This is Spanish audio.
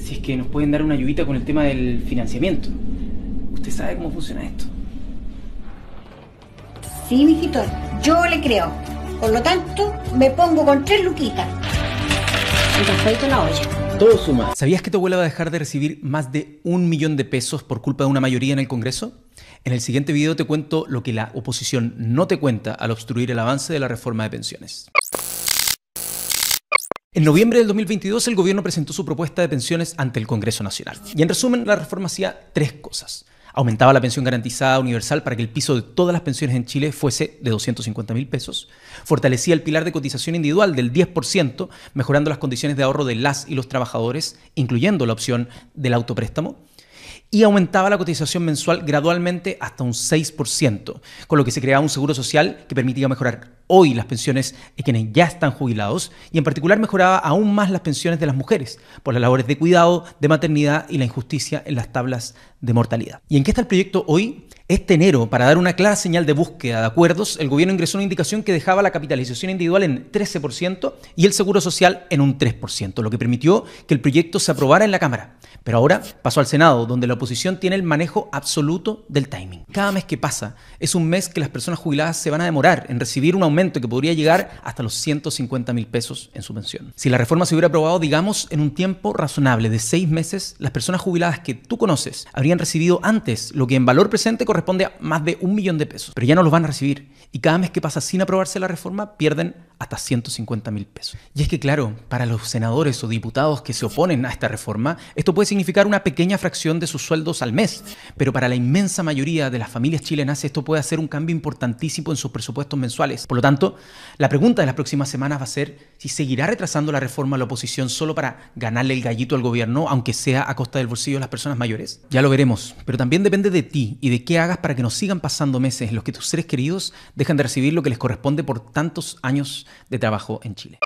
si es que nos pueden dar una ayudita con el tema del financiamiento. Usted sabe cómo funciona esto. Sí, mijito, yo le creo. Por lo tanto, me pongo con tres luquitas. Y la olla. Todo suma. ¿Sabías que tu abuela va a dejar de recibir más de un millón de pesos por culpa de una mayoría en el Congreso? En el siguiente video te cuento lo que la oposición no te cuenta al obstruir el avance de la reforma de pensiones. En noviembre del 2022 el gobierno presentó su propuesta de pensiones ante el Congreso Nacional. Y en resumen, la reforma hacía tres cosas. Aumentaba la pensión garantizada universal para que el piso de todas las pensiones en Chile fuese de 250 mil pesos. Fortalecía el pilar de cotización individual del 10%, mejorando las condiciones de ahorro de las y los trabajadores, incluyendo la opción del autopréstamo. Y aumentaba la cotización mensual gradualmente hasta un 6%, con lo que se creaba un seguro social que permitía mejorar hoy las pensiones de quienes ya están jubilados y en particular mejoraba aún más las pensiones de las mujeres por las labores de cuidado, de maternidad y la injusticia en las tablas de mortalidad. ¿Y en qué está el proyecto hoy? Este enero, para dar una clara señal de búsqueda de acuerdos, el gobierno ingresó una indicación que dejaba la capitalización individual en 13% y el seguro social en un 3%, lo que permitió que el proyecto se aprobara en la Cámara. Pero ahora pasó al Senado, donde la oposición tiene el manejo absoluto del timing. Cada mes que pasa es un mes que las personas jubiladas se van a demorar en recibir un aumento que podría llegar hasta los 150 mil pesos en su Si la reforma se hubiera aprobado, digamos, en un tiempo razonable de seis meses, las personas jubiladas que tú conoces habrían recibido antes lo que en valor presente corresponde a más de un millón de pesos, pero ya no los van a recibir. Y cada mes que pasa sin aprobarse la reforma, pierden hasta 150 mil pesos. Y es que, claro, para los senadores o diputados que se oponen a esta reforma, esto puede significar una pequeña fracción de sus sueldos al mes, pero para la inmensa mayoría de las familias chilenas esto puede hacer un cambio importantísimo en sus presupuestos mensuales. Por lo tanto, la pregunta de las próximas semanas va a ser si seguirá retrasando la reforma la oposición solo para ganarle el gallito al gobierno, aunque sea a costa del bolsillo de las personas mayores. Ya lo veremos, pero también depende de ti y de qué hagas para que no sigan pasando meses en los que tus seres queridos dejan de recibir lo que les corresponde por tantos años de trabajo en Chile.